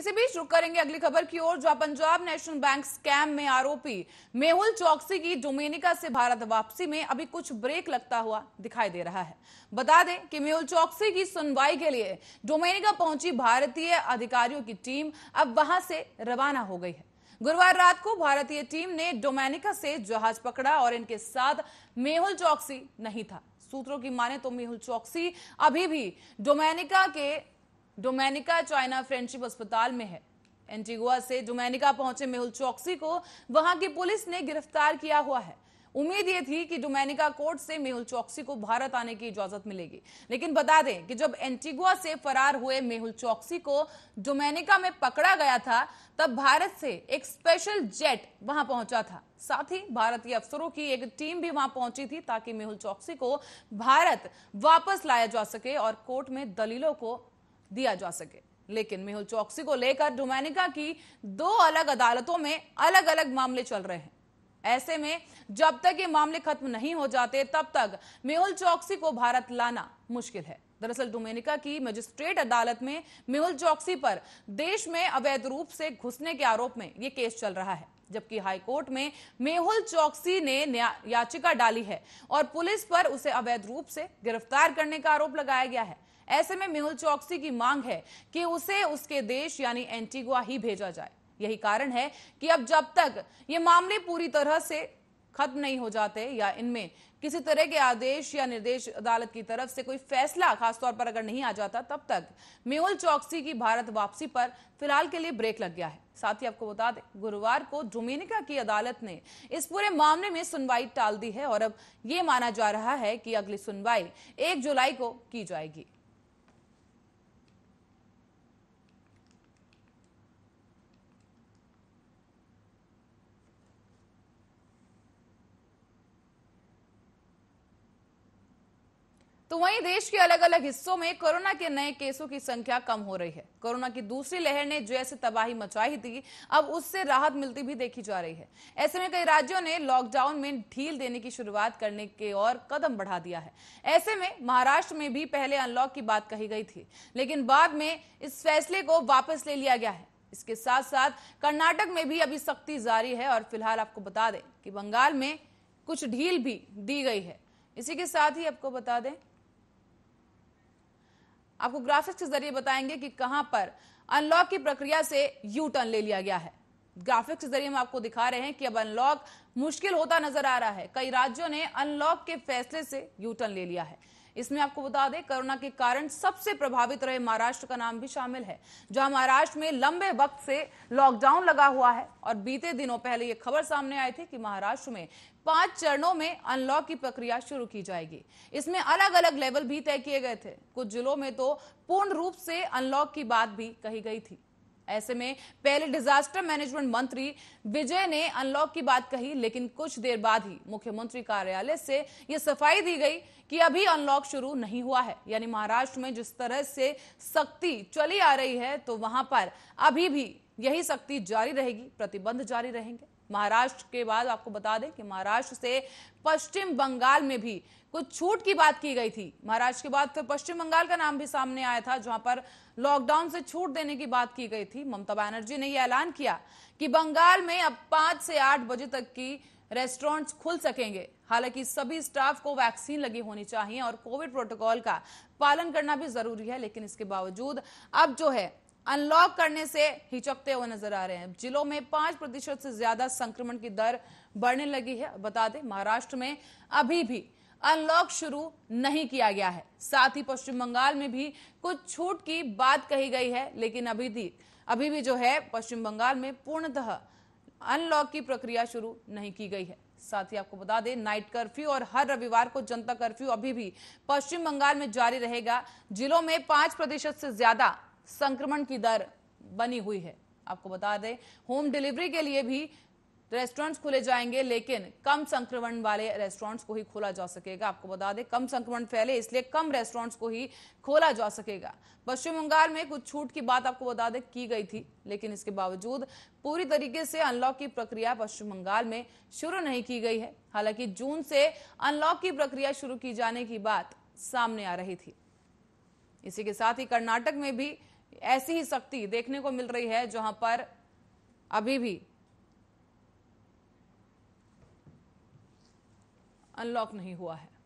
इसी बीच रुक करेंगे अगली खबर की ओर जहां पंजाब नेशनल बैंक स्कैम में आरोपी मेहुल चौकसी की डोमेनिका से भारत वापसी में अभी कुछ ब्रेक लगता हुआ दिखाई दे रहा है बता दें कि मेहुल चौकसी की सुनवाई के लिए डोमेनिका पहुंची भारतीय अधिकारियों की टीम अब वहां से रवाना हो गई है गुरुवार रात को भारतीय टीम ने डोमेनिका से जहाज पकड़ा और इनके साथ मेहुल चौकसी नहीं था सूत्रों की माने तो मेहुल चौकसी अभी भी डोमेनिका के डोमेनिका चाइना फ्रेंडशिप अस्पताल में है एंटीगुआ से डोमेनिका पहुंचे मेहुल चौकसी को वहां की पुलिस ने गिरफ्तार किया हुआ है उम्मीद ये थी कि डोमेनिका कोर्ट से मेहुल चौकसी को भारत आने की इजाजत मिलेगी लेकिन बता दें कि जब एंटीगुआ से फरार हुए मेहुल चौकसी को डोमेनिका में पकड़ा गया था तब भारत से एक स्पेशल जेट वहां पहुंचा था साथ ही भारतीय अफसरों की एक टीम भी वहां पहुंची थी ताकि मेहुल चौकसी को भारत वापस लाया जा सके और कोर्ट में दलीलों को दिया जा सके लेकिन मेहुल चौकसी को लेकर डोमेनिका की दो अलग अदालतों में अलग अलग मामले चल रहे हैं ऐसे में जब तक ये मामले खत्म नहीं हो जाते तब तक मेहुल चौकसी को भारत लाना मुश्किल है दरअसल डोमेनिका की मजिस्ट्रेट अदालत में मेहुल चौकसी पर देश में अवैध रूप से घुसने के आरोप में ये केस चल रहा है जबकि हाईकोर्ट में मेहुल चौकसी ने याचिका डाली है और पुलिस पर उसे अवैध रूप से गिरफ्तार करने का आरोप लगाया गया है ऐसे में मेहुल चौकसी की मांग है कि उसे उसके देश यानी एंटीगुआ ही भेजा जाए यही कारण है कि अब जब तक ये मामले पूरी तरह से खत्म नहीं हो जाते या इनमें किसी तरह के आदेश या निर्देश अदालत की तरफ से कोई फैसला खासतौर पर अगर नहीं आ जाता तब तक मेहुल चौकसी की भारत वापसी पर फिलहाल के लिए ब्रेक लग गया है साथ ही आपको बता दें गुरुवार को डोमिनिका की अदालत ने इस पूरे मामले में सुनवाई टाल दी है और अब ये माना जा रहा है कि अगली सुनवाई एक जुलाई को की जाएगी तो वहीं देश के अलग अलग हिस्सों में कोरोना के नए केसों की संख्या कम हो रही है कोरोना की दूसरी लहर ने जैसे तबाही मचाई थी अब उससे राहत मिलती भी देखी जा रही है ऐसे में कई राज्यों ने लॉकडाउन में ढील देने की शुरुआत करने के और कदम बढ़ा दिया है ऐसे में महाराष्ट्र में भी पहले अनलॉक की बात कही गई थी लेकिन बाद में इस फैसले को वापस ले लिया गया है इसके साथ साथ कर्नाटक में भी अभी सख्ती जारी है और फिलहाल आपको बता दें कि बंगाल में कुछ ढील भी दी गई है इसी के साथ ही आपको बता दें आपको ग्राफिक्स के जरिए बताएंगे कि कहां पर अनलॉक की प्रक्रिया से यू टर्न ले लिया गया है ग्राफिक्स के जरिए हम आपको दिखा रहे हैं कि अब अनलॉक मुश्किल होता नजर आ रहा है कई राज्यों ने अनलॉक के फैसले से यू टर्न ले लिया है इसमें आपको बता दें कोरोना के कारण सबसे प्रभावित रहे महाराष्ट्र का नाम भी शामिल है जहां महाराष्ट्र में लंबे वक्त से लॉकडाउन लगा हुआ है और बीते दिनों पहले ये खबर सामने आई थी कि महाराष्ट्र में पांच चरणों में अनलॉक की प्रक्रिया शुरू की जाएगी इसमें अलग अलग लेवल भी तय किए गए थे कुछ जिलों में तो पूर्ण रूप से अनलॉक की बात भी कही गई थी ऐसे में पहले डिजास्टर मैनेजमेंट मंत्री विजय ने अनलॉक की बात कही लेकिन कुछ देर बाद ही मुख्यमंत्री कार्यालय से यह सफाई दी गई कि अभी अनलॉक शुरू नहीं हुआ है यानी महाराष्ट्र में जिस तरह से सख्ती चली आ रही है तो वहां पर अभी भी यही सख्ती जारी रहेगी प्रतिबंध जारी रहेंगे महाराष्ट्र के बाद आपको बता दें कि महाराष्ट्र से पश्चिम बंगाल में भी कुछ छूट की बात की गई थी महाराष्ट्र के बाद फिर पश्चिम बंगाल का नाम भी सामने आया था जहां पर लॉकडाउन से छूट देने की बात की गई थी ममता बनर्जी ने यह ऐलान किया कि बंगाल में अब पांच से आठ बजे तक की रेस्टोरेंट्स खुल सकेंगे हालांकि सभी स्टाफ को वैक्सीन लगी होनी चाहिए और कोविड प्रोटोकॉल का पालन करना भी जरूरी है लेकिन इसके बावजूद अब जो है अनलॉक करने से हिचकते हुए नजर आ रहे हैं जिलों में पांच प्रतिशत से ज्यादा संक्रमण की दर बढ़ने लगी है बता दें महाराष्ट्र में अभी भी अनलॉक शुरू नहीं किया गया है साथ ही पश्चिम बंगाल में भी कुछ छूट की बात कही गई है लेकिन अभी भी अभी भी जो है पश्चिम बंगाल में पूर्णतः अनलॉक की प्रक्रिया शुरू नहीं की गई है साथ ही आपको बता दें नाइट कर्फ्यू और हर रविवार को जनता कर्फ्यू अभी भी पश्चिम बंगाल में जारी रहेगा जिलों में पांच प्रतिशत से ज्यादा संक्रमण की दर बनी हुई है आपको बता दें होम डिलीवरी के लिए भी रेस्टोरेंट्स खोले जाएंगे लेकिन कम संक्रमण वाले रेस्टोरेंट्स को ही खोला जा सकेगा आपको बता दें कम संक्रमण फैले इसलिए कम रेस्टोरेंट्स को ही खोला जा सकेगा पश्चिम बंगाल में कुछ छूट की बात आपको बता दें की गई थी लेकिन इसके बावजूद पूरी तरीके से अनलॉक की प्रक्रिया पश्चिम बंगाल में शुरू नहीं की गई है हालांकि जून से अनलॉक की प्रक्रिया शुरू की जाने की बात सामने आ रही थी इसी के साथ ही कर्नाटक में भी ऐसी ही शक्ति देखने को मिल रही है जहां पर अभी भी अनलॉक नहीं हुआ है